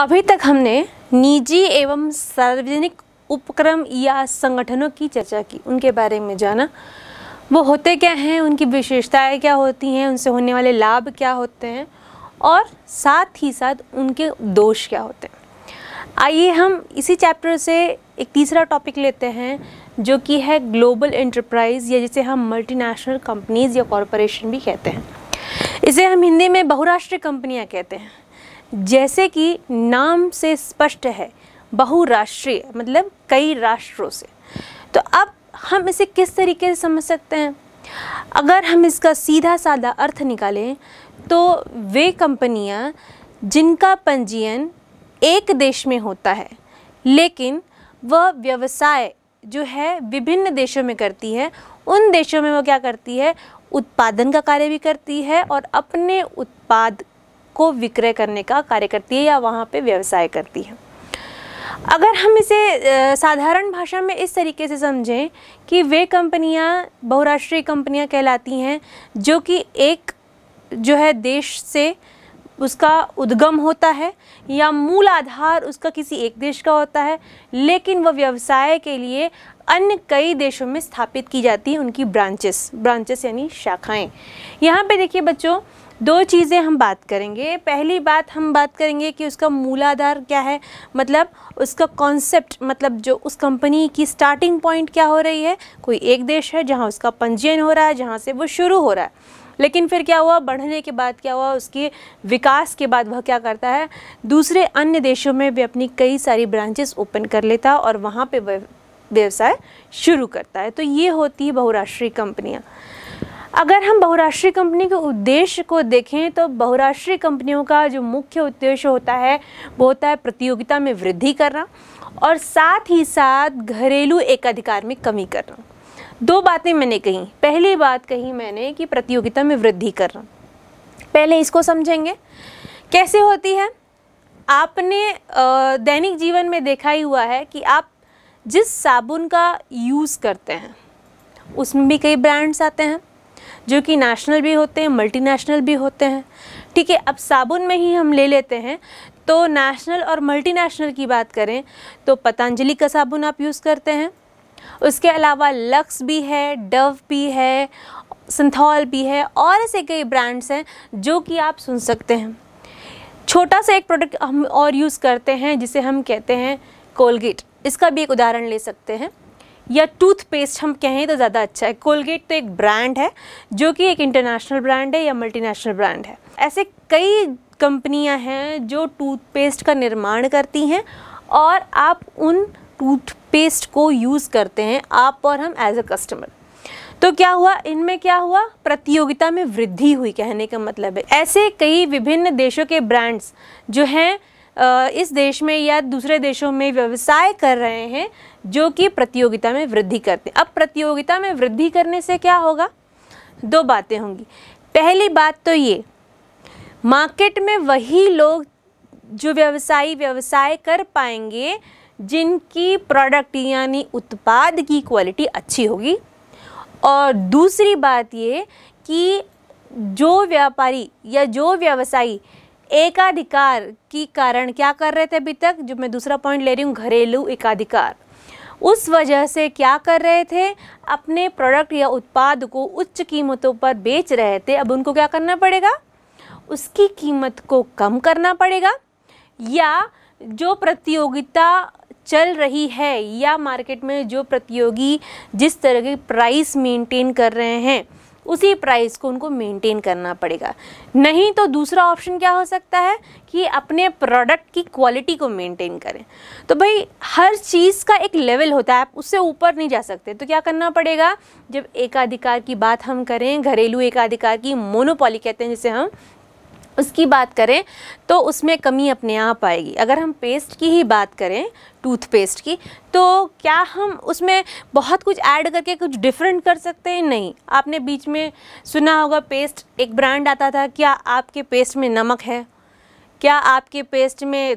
अभी तक हमने निजी एवं सार्वजनिक उपक्रम या संगठनों की चर्चा की उनके बारे में जाना वो होते क्या हैं उनकी विशेषताएं क्या होती हैं उनसे होने वाले लाभ क्या होते हैं और साथ ही साथ उनके दोष क्या होते हैं आइए हम इसी चैप्टर से एक तीसरा टॉपिक लेते हैं जो कि है ग्लोबल एंटरप्राइज़ या जिसे हम मल्टीनेशनल कंपनीज़ या कॉरपोरेशन भी कहते हैं इसे हम हिंदी में बहुराष्ट्रीय कंपनियां कहते हैं जैसे कि नाम से स्पष्ट है बहुराष्ट्रीय मतलब कई राष्ट्रों से तो अब हम इसे किस तरीके से समझ सकते हैं अगर हम इसका सीधा साधा अर्थ निकालें तो वे कंपनियां जिनका पंजीयन एक देश में होता है लेकिन वह व्यवसाय जो है विभिन्न देशों में करती है उन देशों में वो क्या करती है उत्पादन का कार्य भी करती है और अपने उत्पाद को विक्रय करने का कार्य करती है या वहाँ पे व्यवसाय करती है अगर हम इसे साधारण भाषा में इस तरीके से समझें कि वे कंपनियाँ बहुराष्ट्रीय कंपनियाँ कहलाती हैं जो कि एक जो है देश से उसका उद्गम होता है या मूल आधार उसका किसी एक देश का होता है लेकिन वह व्यवसाय के लिए अन्य कई देशों में स्थापित की जाती हैं उनकी ब्रांचेस ब्रांचेस यानी शाखाएं यहाँ पे देखिए बच्चों दो चीज़ें हम बात करेंगे पहली बात हम बात करेंगे कि उसका मूलाधार क्या है मतलब उसका कॉन्सेप्ट मतलब जो उस कंपनी की स्टार्टिंग पॉइंट क्या हो रही है कोई एक देश है जहाँ उसका पंजीयन हो रहा है जहाँ से वो शुरू हो रहा है लेकिन फिर क्या हुआ बढ़ने के बाद क्या हुआ उसके विकास के बाद वह क्या करता है दूसरे अन्य देशों में भी अपनी कई सारी ब्रांचेस ओपन कर लेता और वहाँ पर व्यवसाय शुरू करता है तो ये होती है बहुराष्ट्रीय कंपनियाँ अगर हम बहुराष्ट्रीय कंपनी के उद्देश्य को देखें तो बहुराष्ट्रीय कंपनियों का जो मुख्य उद्देश्य होता है वो होता है प्रतियोगिता में वृद्धि करना और साथ ही साथ घरेलू एकाधिकार में कमी करना दो बातें मैंने कही पहली बात कही मैंने कि प्रतियोगिता में वृद्धि करना पहले इसको समझेंगे कैसे होती है आपने दैनिक जीवन में देखा ही हुआ है कि आप जिस साबुन का यूज़ करते हैं उसमें भी कई ब्रांड्स आते हैं जो कि नेशनल भी होते हैं मल्टीनेशनल भी होते हैं ठीक है अब साबुन में ही हम ले लेते हैं तो नेशनल और मल्टीनेशनल की बात करें तो पतंजलि का साबुन आप यूज़ करते हैं उसके अलावा लक्स भी है डव भी है सिंथॉल भी है और ऐसे कई ब्रांड्स हैं जो कि आप सुन सकते हैं छोटा सा एक प्रोडक्ट हम और यूज़ करते हैं जिसे हम कहते हैं कोलगेट इसका भी एक उदाहरण ले सकते हैं या टूथपेस्ट हम कहें तो ज़्यादा अच्छा है कोलगेट तो एक ब्रांड है जो कि एक इंटरनेशनल ब्रांड है या मल्टीनेशनल ब्रांड है ऐसे कई कंपनियां हैं जो टूथपेस्ट का निर्माण करती हैं और आप उन टूथपेस्ट को यूज़ करते हैं आप और हम एज अ कस्टमर तो क्या हुआ इनमें क्या हुआ प्रतियोगिता में वृद्धि हुई कहने का मतलब है ऐसे कई विभिन्न देशों के ब्रांड्स जो हैं इस देश में या दूसरे देशों में व्यवसाय कर रहे हैं जो कि प्रतियोगिता में वृद्धि करते हैं अब प्रतियोगिता में वृद्धि करने से क्या होगा दो बातें होंगी पहली बात तो ये मार्केट में वही लोग जो व्यवसायी व्यवसाय कर पाएंगे जिनकी प्रोडक्ट यानी उत्पाद की क्वालिटी अच्छी होगी और दूसरी बात ये कि जो व्यापारी या जो व्यवसायी एकाधिकार की कारण क्या कर रहे थे अभी तक जो मैं दूसरा पॉइंट ले रही हूँ घरेलू एकाधिकार उस वजह से क्या कर रहे थे अपने प्रोडक्ट या उत्पाद को उच्च कीमतों पर बेच रहे थे अब उनको क्या करना पड़ेगा उसकी कीमत को कम करना पड़ेगा या जो प्रतियोगिता चल रही है या मार्केट में जो प्रतियोगी जिस तरह की प्राइस मेंटेन कर रहे हैं उसी प्राइस को उनको मेंटेन करना पड़ेगा नहीं तो दूसरा ऑप्शन क्या हो सकता है कि अपने प्रोडक्ट की क्वालिटी को मेंटेन करें तो भाई हर चीज़ का एक लेवल होता है आप उससे ऊपर नहीं जा सकते तो क्या करना पड़ेगा जब एकाधिकार की बात हम करें घरेलू एकाधिकार की मोनोपॉली कहते हैं जिसे हम उसकी बात करें तो उसमें कमी अपने आप आएगी अगर हम पेस्ट की ही बात करें टूथपेस्ट की तो क्या हम उसमें बहुत कुछ ऐड करके कुछ डिफरेंट कर सकते हैं नहीं आपने बीच में सुना होगा पेस्ट एक ब्रांड आता था क्या आपके पेस्ट में नमक है क्या आपके पेस्ट में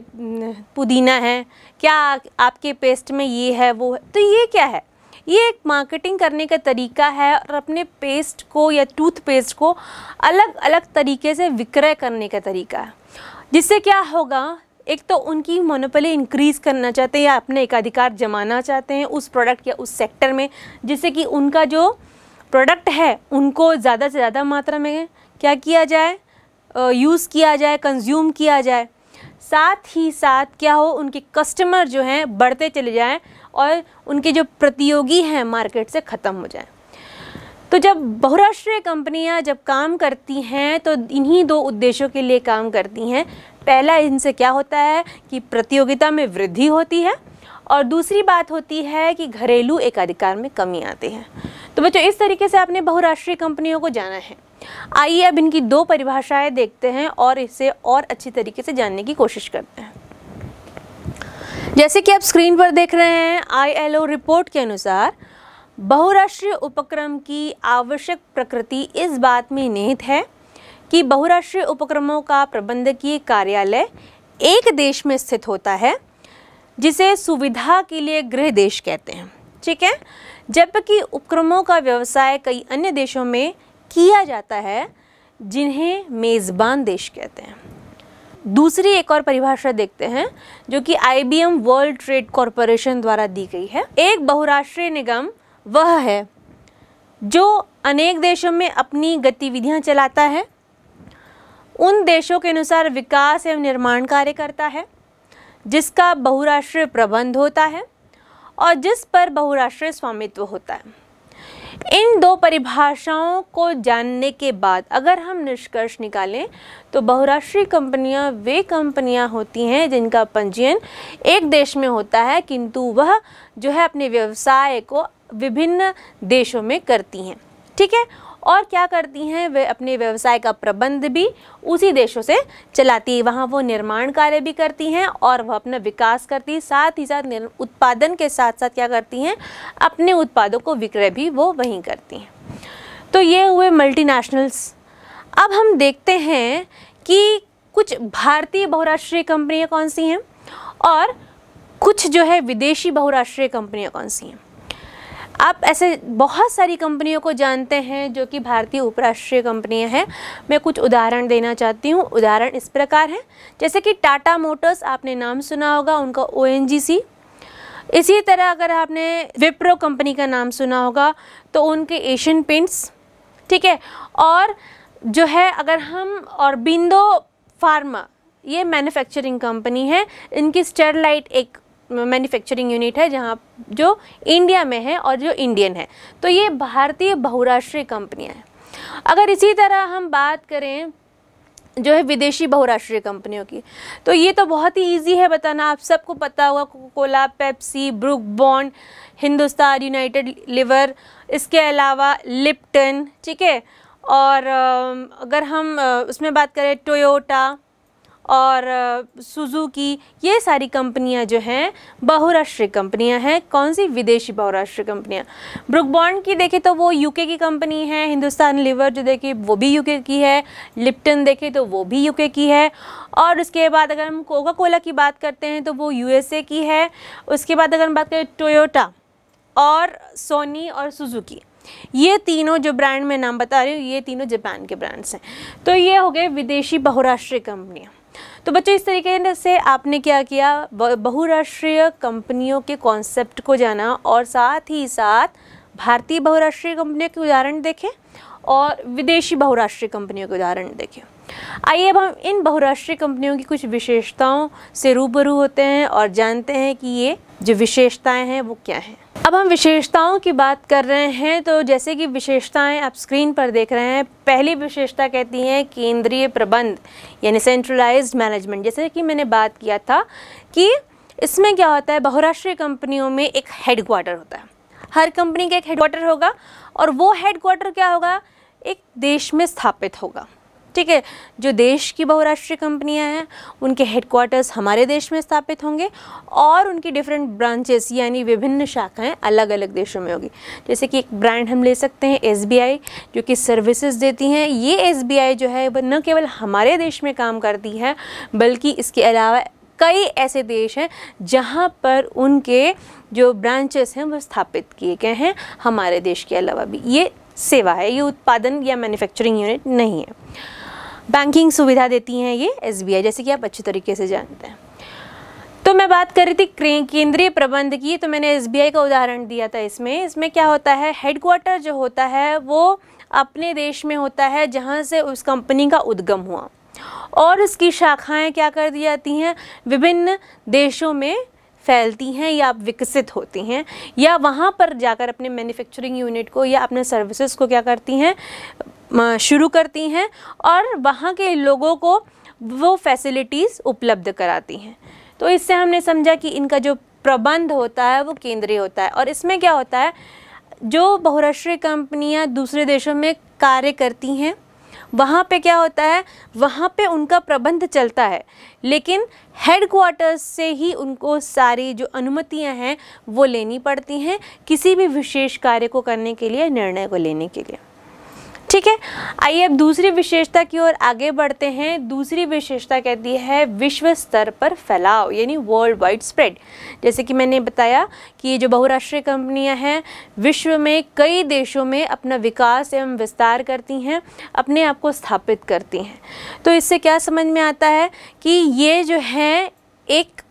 पुदीना है क्या आपके पेस्ट में ये है वो है तो ये क्या है ये एक मार्केटिंग करने का तरीका है और अपने पेस्ट को या टूथपेस्ट को अलग अलग तरीके से विक्रय करने का तरीका है जिससे क्या होगा एक तो उनकी मोनोपली इंक्रीज़ करना चाहते हैं या अपने एकाधिकार जमाना चाहते हैं उस प्रोडक्ट या उस सेक्टर में जिससे कि उनका जो प्रोडक्ट है उनको ज़्यादा से ज़्यादा मात्रा में क्या किया जाए यूज़ किया जाए कंज्यूम किया जाए साथ ही साथ क्या हो उनके कस्टमर जो हैं बढ़ते चले जाएं और उनके जो प्रतियोगी हैं मार्केट से ख़त्म हो जाएं तो जब बहुराष्ट्रीय कंपनियां जब काम करती हैं तो इन्हीं दो उद्देश्यों के लिए काम करती हैं पहला इनसे क्या होता है कि प्रतियोगिता में वृद्धि होती है और दूसरी बात होती है कि घरेलू एकाधिकार में कमी आती है तो बच्चों इस तरीके से आपने बहुराष्ट्रीय कंपनियों को जाना है आइए अब इनकी दो परिभाषाएं देखते हैं और इसे और अच्छी तरीके से जानने की कोशिश करते हैं जैसे कि आप स्क्रीन पर देख रहे हैं आई रिपोर्ट के अनुसार बहुराष्ट्रीय उपक्रम की आवश्यक प्रकृति इस बात में निहित है कि बहुराष्ट्रीय उपक्रमों का प्रबंधकीय कार्यालय एक देश में स्थित होता है जिसे सुविधा के लिए गृह देश कहते हैं ठीक है जबकि उपक्रमों का व्यवसाय कई अन्य देशों में किया जाता है जिन्हें मेज़बान देश कहते हैं दूसरी एक और परिभाषा देखते हैं जो कि एम वर्ल्ड ट्रेड कॉरपोरेशन द्वारा दी गई है एक बहुराष्ट्रीय निगम वह है जो अनेक देशों में अपनी गतिविधियां चलाता है उन देशों के अनुसार विकास एवं निर्माण कार्य करता है जिसका बहुराष्ट्रीय प्रबंध होता है और जिस पर बहुराष्ट्रीय स्वामित्व होता है इन दो परिभाषाओं को जानने के बाद अगर हम निष्कर्ष निकालें तो बहुराष्ट्रीय कंपनियां वे कंपनियां होती हैं जिनका पंजीयन एक देश में होता है किंतु वह जो है अपने व्यवसाय को विभिन्न देशों में करती हैं ठीक है और क्या करती हैं वे अपने व्यवसाय का प्रबंध भी उसी देशों से चलाती है वहाँ वो निर्माण कार्य भी करती हैं और वह अपना विकास करती है साथ ही साथ उत्पादन के साथ साथ क्या करती हैं अपने उत्पादों को विक्रय भी वो वहीं करती हैं तो ये हुए मल्टीनेशनल्स अब हम देखते हैं कि कुछ भारतीय बहुराष्ट्रीय कंपनियाँ कौन सी हैं और कुछ जो है विदेशी बहुराष्ट्रीय कंपनियाँ कौन सी हैं आप ऐसे बहुत सारी कंपनियों को जानते हैं जो कि भारतीय उपराष्ट्रीय कंपनियां हैं मैं कुछ उदाहरण देना चाहती हूँ उदाहरण इस प्रकार हैं जैसे कि टाटा मोटर्स आपने नाम सुना होगा उनका ओ इसी तरह अगर आपने विप्रो कंपनी का नाम सुना होगा तो उनके एशियन पेंट्स ठीक है और जो है अगर हम और बिंदो फार्मा ये मैन्युफैक्चरिंग कंपनी है इनकी स्टरलाइट एक मैन्युफैक्चरिंग यूनिट है जहाँ जो इंडिया में है और जो इंडियन है तो ये भारतीय बहुराष्ट्रीय कंपनियाँ हैं अगर इसी तरह हम बात करें जो है विदेशी बहुराष्ट्रीय कंपनियों की तो ये तो बहुत ही इजी है बताना आप सबको पता होगा Coca Cola Pepsi Brooke Bond Hindustan united lever इसके अलावा लिप्टन ठीक है और अगर हम उसमें बात करें टोयोटा और सुजुकी ये सारी कंपनियां जो हैं बहुराष्ट्रीय कंपनियां हैं कौन सी विदेशी बहुराष्ट्रीय कंपनियां ब्रुकबॉन्ड की देखें तो वो यूके की कंपनी है हिंदुस्तान लिवर जो देखें वो भी यूके की है लिप्टन देखें तो वो भी यूके की है और उसके बाद अगर हम कोका कोला की बात करते हैं तो वो यूएसए की है उसके बाद अगर हम बात करें टोयोटा और सोनी और सुजुकी ये तीनों जो ब्रांड मैं नाम बता रही हूँ ये तीनों जापान के ब्रांड्स हैं तो ये हो गए विदेशी बहुराष्ट्रीय कंपनियाँ तो बच्चों इस तरीके से आपने क्या किया बहुराष्ट्रीय कंपनियों के कॉन्सेप्ट को जाना और साथ ही साथ भारतीय बहुराष्ट्रीय कंपनियों के उदाहरण देखें और विदेशी बहुराष्ट्रीय कंपनियों के उदाहरण देखें आइए अब हम इन बहुराष्ट्रीय कंपनियों की कुछ विशेषताओं से रूबरू होते हैं और जानते हैं कि ये जो विशेषताएं हैं वो क्या हैं अब हम विशेषताओं की बात कर रहे हैं तो जैसे कि विशेषताएं आप स्क्रीन पर देख रहे हैं पहली विशेषता कहती हैं केंद्रीय प्रबंध यानी सेंट्रलाइज्ड मैनेजमेंट जैसे कि मैंने बात किया था कि इसमें क्या होता है बहुराष्ट्रीय कंपनियों में एक हेडक्वाटर होता है हर कंपनी का एक हेडक्वाटर होगा और वो हेडक्वाटर क्या होगा एक देश में स्थापित होगा ठीक है जो देश की बहुराष्ट्रीय कंपनियां हैं उनके हेडक्वार्टर्स हमारे देश में स्थापित होंगे और उनकी डिफरेंट ब्रांचेस यानी विभिन्न शाखाएं अलग अलग देशों में होगी जैसे कि एक ब्रांड हम ले सकते हैं एस जो कि सर्विसेज देती हैं ये एस जो है वह न केवल हमारे देश में काम करती है बल्कि इसके अलावा कई ऐसे देश हैं जहाँ पर उनके जो ब्रांचेस हैं वो स्थापित किए गए हैं हमारे देश के अलावा भी ये सेवा है ये उत्पादन या मैन्युफैक्चरिंग यूनिट नहीं है बैंकिंग सुविधा देती हैं ये एस जैसे कि आप अच्छी तरीके से जानते हैं तो मैं बात कर रही थी केंद्रीय प्रबंध की तो मैंने एस का उदाहरण दिया था इसमें इसमें क्या होता है हेडक्वार्टर जो होता है वो अपने देश में होता है जहाँ से उस कंपनी का उद्गम हुआ और उसकी शाखाएं क्या कर दी जाती हैं विभिन्न देशों में फैलती हैं या विकसित होती हैं या वहाँ पर जाकर अपने मैन्युफैक्चरिंग यूनिट को या अपने सर्विसेज को क्या करती हैं शुरू करती हैं और वहाँ के लोगों को वो फैसिलिटीज़ उपलब्ध कराती हैं तो इससे हमने समझा कि इनका जो प्रबंध होता है वो केंद्रीय होता है और इसमें क्या होता है जो बहुराष्ट्रीय कंपनियाँ दूसरे देशों में कार्य करती हैं वहाँ पे क्या होता है वहाँ पे उनका प्रबंध चलता है लेकिन हेड क्वार्टर्स से ही उनको सारी जो अनुमतियाँ हैं वो लेनी पड़ती हैं किसी भी विशेष कार्य को करने के लिए निर्णय को लेने के लिए ठीक है आइए अब दूसरी विशेषता की ओर आगे बढ़ते हैं दूसरी विशेषता कहती है विश्व स्तर पर फैलाव यानी वर्ल्ड वाइड स्प्रेड जैसे कि मैंने बताया कि ये जो बहुराष्ट्रीय कंपनियां हैं विश्व में कई देशों में अपना विकास एवं विस्तार करती हैं अपने आप को स्थापित करती हैं तो इससे क्या समझ में आता है कि ये जो है एक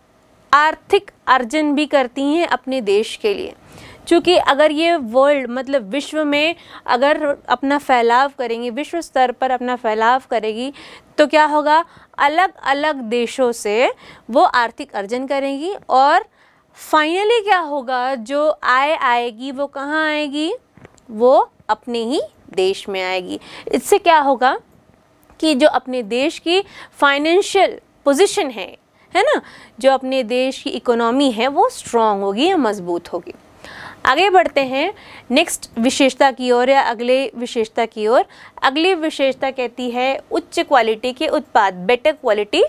आर्थिक अर्जन भी करती हैं अपने देश के लिए क्योंकि अगर ये वर्ल्ड मतलब विश्व में अगर अपना फैलाव करेंगी विश्व स्तर पर अपना फैलाव करेगी तो क्या होगा अलग अलग देशों से वो आर्थिक अर्जन करेंगी और फाइनली क्या होगा जो आय आएगी वो कहाँ आएगी वो अपने ही देश में आएगी इससे क्या होगा कि जो अपने देश की फाइनेंशियल पोजीशन है है ना जो अपने देश की इकोनॉमी है वो स्ट्रांग होगी या मजबूत होगी आगे बढ़ते हैं नेक्स्ट विशेषता की ओर या अगले विशेषता की ओर अगली विशेषता कहती है उच्च क्वालिटी के उत्पाद बेटर क्वालिटी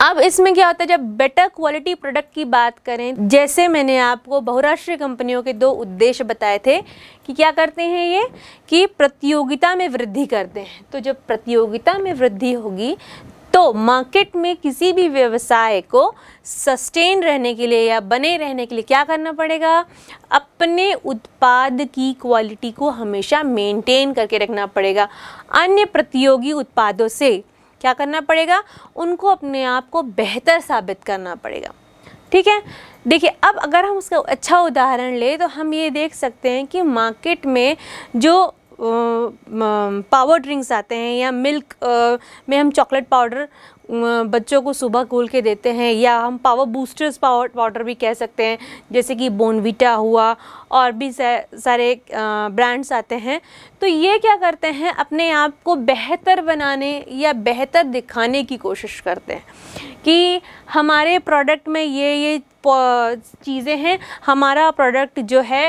अब इसमें क्या होता है जब बेटर क्वालिटी प्रोडक्ट की बात करें जैसे मैंने आपको बहुराष्ट्रीय कंपनियों के दो उद्देश्य बताए थे कि क्या करते हैं ये कि प्रतियोगिता में वृद्धि करते हैं तो जब प्रतियोगिता में वृद्धि होगी तो मार्केट में किसी भी व्यवसाय को सस्टेन रहने के लिए या बने रहने के लिए क्या करना पड़ेगा अपने उत्पाद की क्वालिटी को हमेशा मेंटेन करके रखना पड़ेगा अन्य प्रतियोगी उत्पादों से क्या करना पड़ेगा उनको अपने आप को बेहतर साबित करना पड़ेगा ठीक है देखिए अब अगर हम उसका अच्छा उदाहरण लें तो हम ये देख सकते हैं कि मार्केट में जो पावर ड्रिंक्स आते हैं या मिल्क में हम चॉकलेट पाउडर बच्चों को सुबह घोल के देते हैं या हम पावर बूस्टर्स पावर पाउडर भी कह सकते हैं जैसे कि बोनविटा हुआ और भी सारे ब्रांड्स आते हैं तो ये क्या करते हैं अपने आप को बेहतर बनाने या बेहतर दिखाने की कोशिश करते हैं कि हमारे प्रोडक्ट में ये ये चीज़ें हैं हमारा प्रोडक्ट जो है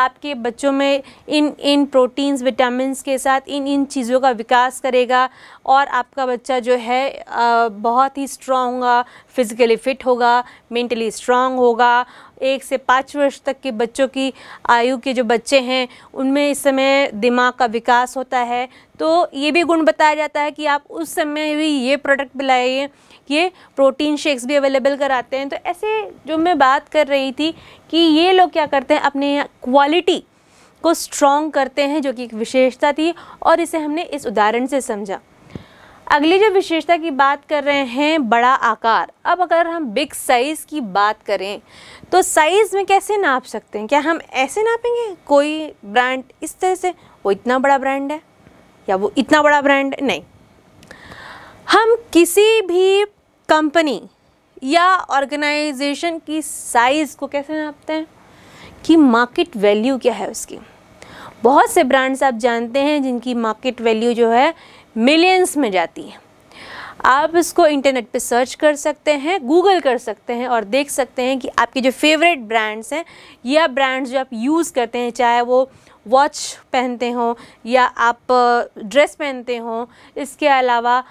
आपके बच्चों में इन इन प्रोटीन्स विटामिन के साथ इन इन चीज़ों का विकास करेगा और आपका बच्चा जो है बहुत ही स्ट्रॉन्ग होगा फिज़िकली फ़िट होगा मेंटली स्ट्रांग होगा एक से पाँच वर्ष तक के बच्चों की आयु के जो बच्चे हैं उनमें इस समय दिमाग का विकास होता है तो ये भी गुण बताया जाता है कि आप उस समय भी ये प्रोडक्ट पिलाइए ये प्रोटीन शेक्स भी अवेलेबल कराते हैं तो ऐसे जो मैं बात कर रही थी कि ये लोग क्या करते हैं अपने क्वालिटी को स्ट्रॉन्ग करते हैं जो कि एक विशेषता थी और इसे हमने इस उदाहरण से समझा अगली जो विशेषता की बात कर रहे हैं बड़ा आकार अब अगर हम बिग साइज़ की बात करें तो साइज़ में कैसे नाप सकते हैं क्या हम ऐसे नापेंगे कोई ब्रांड इस तरह से वो इतना बड़ा ब्रांड है या वो इतना बड़ा ब्रांड है नहीं हम किसी भी कंपनी या ऑर्गेनाइजेशन की साइज़ को कैसे नापते हैं कि मार्केट वैल्यू क्या है उसकी बहुत से ब्रांड्स आप जानते हैं जिनकी मार्केट वैल्यू जो है मिलियंस में जाती हैं आप इसको इंटरनेट पे सर्च कर सकते हैं गूगल कर सकते हैं और देख सकते हैं कि आपके जो फेवरेट ब्रांड्स हैं या ब्रांड्स जो आप यूज़ करते हैं चाहे वो वॉच पहनते हों या आप ड्रेस पहनते हों इसके अलावा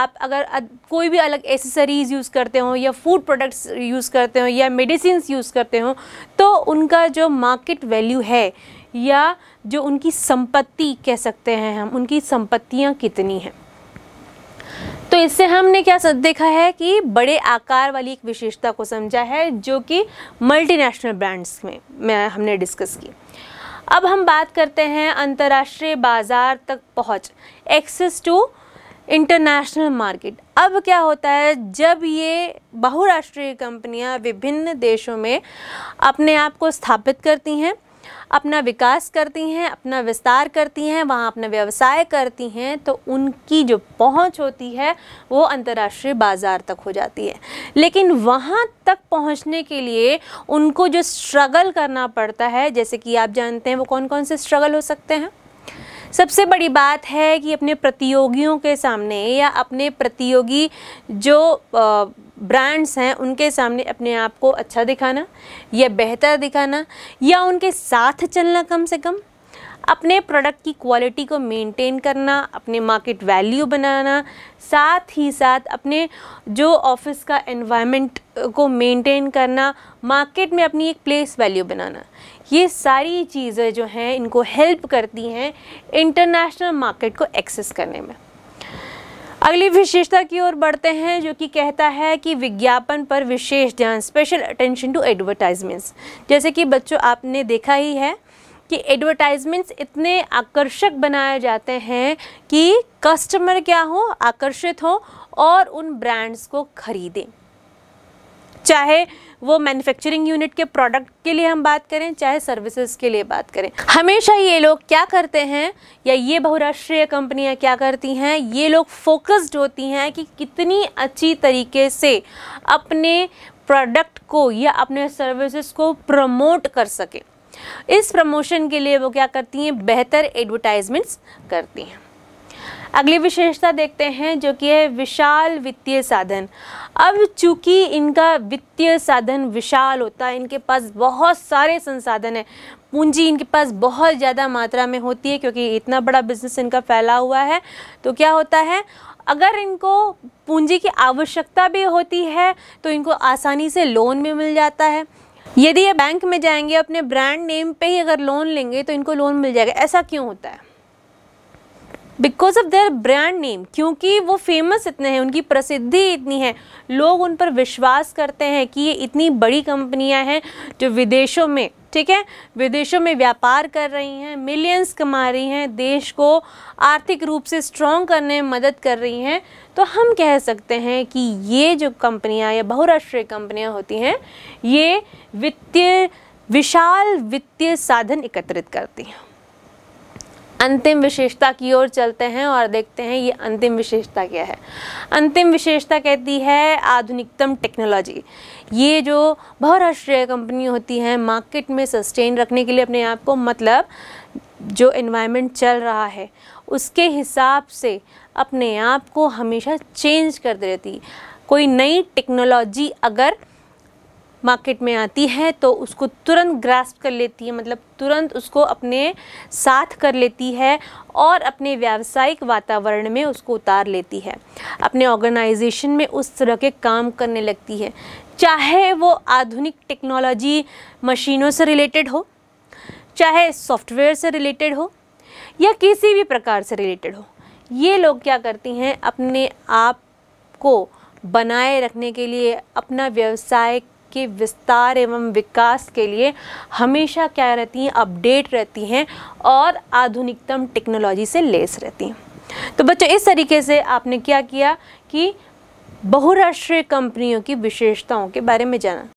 आप अगर कोई भी अलग एसेसरीज़ यूज़ करते हों या फूड प्रोडक्ट्स यूज़ करते हों या मेडिसिन यूज़ करते हों तो उनका जो मार्केट वैल्यू है या जो उनकी संपत्ति कह सकते हैं हम उनकी संपत्तियाँ कितनी हैं तो इससे हमने क्या देखा है कि बड़े आकार वाली एक विशेषता को समझा है जो कि मल्टीनेशनल ब्रांड्स में मैं हमने डिस्कस की अब हम बात करते हैं अंतर्राष्ट्रीय बाज़ार तक पहुंच एक्सेस टू इंटरनेशनल मार्केट अब क्या होता है जब ये बहुराष्ट्रीय कंपनियां विभिन्न देशों में अपने आप को स्थापित करती हैं अपना विकास करती हैं अपना विस्तार करती हैं वहाँ अपना व्यवसाय करती हैं तो उनकी जो पहुँच होती है वो अंतर्राष्ट्रीय बाज़ार तक हो जाती है लेकिन वहाँ तक पहुँचने के लिए उनको जो स्ट्रगल करना पड़ता है जैसे कि आप जानते हैं वो कौन कौन से स्ट्रगल हो सकते हैं सबसे बड़ी बात है कि अपने प्रतियोगियों के सामने या अपने प्रतियोगी जो ब्रांड्स हैं उनके सामने अपने आप को अच्छा दिखाना या बेहतर दिखाना या उनके साथ चलना कम से कम अपने प्रोडक्ट की क्वालिटी को मेंटेन करना अपने मार्केट वैल्यू बनाना साथ ही साथ अपने जो ऑफिस का एनवायरनमेंट को मेंटेन करना मार्केट में अपनी एक प्लेस वैल्यू बनाना ये सारी चीज़ें जो हैं इनको हेल्प करती हैं इंटरनेशनल मार्केट को एक्सेस करने में अगली विशेषता की ओर बढ़ते हैं जो कि कहता है कि विज्ञापन पर विशेष ध्यान स्पेशल अटेंशन टू एडवर्टाइजमेंट्स जैसे कि बच्चों आपने देखा ही है कि एडवर्टाइजमेंट्स इतने आकर्षक बनाए जाते हैं कि कस्टमर क्या हो आकर्षित हो और उन ब्रांड्स को खरीदें चाहे वो मैन्युफैक्चरिंग यूनिट के प्रोडक्ट के लिए हम बात करें चाहे सर्विसेज के लिए बात करें हमेशा ये लोग क्या करते हैं या ये बहुराष्ट्रीय कंपनियां क्या करती हैं ये लोग फोकस्ड होती हैं कि कितनी अच्छी तरीके से अपने प्रोडक्ट को या अपने सर्विसेज को प्रमोट कर सकें इस प्रमोशन के लिए वो क्या करती हैं बेहतर एडवर्टाइजमेंट्स करती हैं अगली विशेषता देखते हैं जो कि है विशाल वित्तीय साधन अब चूंकि इनका वित्तीय साधन विशाल होता है इनके पास बहुत सारे संसाधन हैं पूंजी इनके पास बहुत ज़्यादा मात्रा में होती है क्योंकि इतना बड़ा बिजनेस इनका फैला हुआ है तो क्या होता है अगर इनको पूंजी की आवश्यकता भी होती है तो इनको आसानी से लोन भी मिल जाता है यदि ये बैंक में जाएंगे अपने ब्रांड नेम पे ही अगर लोन लेंगे तो इनको लोन मिल जाएगा ऐसा क्यों होता है because of their brand name क्योंकि वो फेमस इतने हैं उनकी प्रसिद्धि इतनी है लोग उन पर विश्वास करते हैं कि ये इतनी बड़ी कंपनियां हैं जो विदेशों में ठीक है विदेशों में व्यापार कर रही हैं मिलियंस कमा रही हैं देश को आर्थिक रूप से स्ट्रॉन्ग करने में मदद कर रही हैं तो हम कह सकते हैं कि ये जो कंपनियां या बहुराष्ट्रीय कंपनियां होती हैं ये वित्तीय विशाल वित्तीय साधन एकत्रित करती हैं अंतिम विशेषता की ओर चलते हैं और देखते हैं ये अंतिम विशेषता क्या है अंतिम विशेषता कहती है आधुनिकतम टेक्नोलॉजी ये जो बहुराष्ट्रीय कंपनी होती हैं मार्केट में सस्टेन रखने के लिए अपने आप को मतलब जो इन्वायरमेंट चल रहा है उसके हिसाब से अपने आप को हमेशा चेंज कर देती कोई नई टेक्नोलॉजी अगर मार्केट में आती है तो उसको तुरंत ग्रास्प कर लेती है मतलब तुरंत उसको अपने साथ कर लेती है और अपने व्यावसायिक वातावरण में उसको उतार लेती है अपने ऑर्गेनाइजेशन में उस तरह के काम करने लगती है चाहे वो आधुनिक टेक्नोलॉजी मशीनों से रिलेटेड हो चाहे सॉफ्टवेयर से रिलेटेड हो या किसी भी प्रकार से रिलेटेड हो ये लोग क्या करती हैं अपने आप को बनाए रखने के लिए अपना व्यवसाय के विस्तार एवं विकास के लिए हमेशा क्या रहती हैं अपडेट रहती हैं और आधुनिकतम टेक्नोलॉजी से लेस रहती हैं तो बच्चों इस तरीके से आपने क्या किया कि बहुराष्ट्रीय कंपनियों की विशेषताओं के बारे में जाना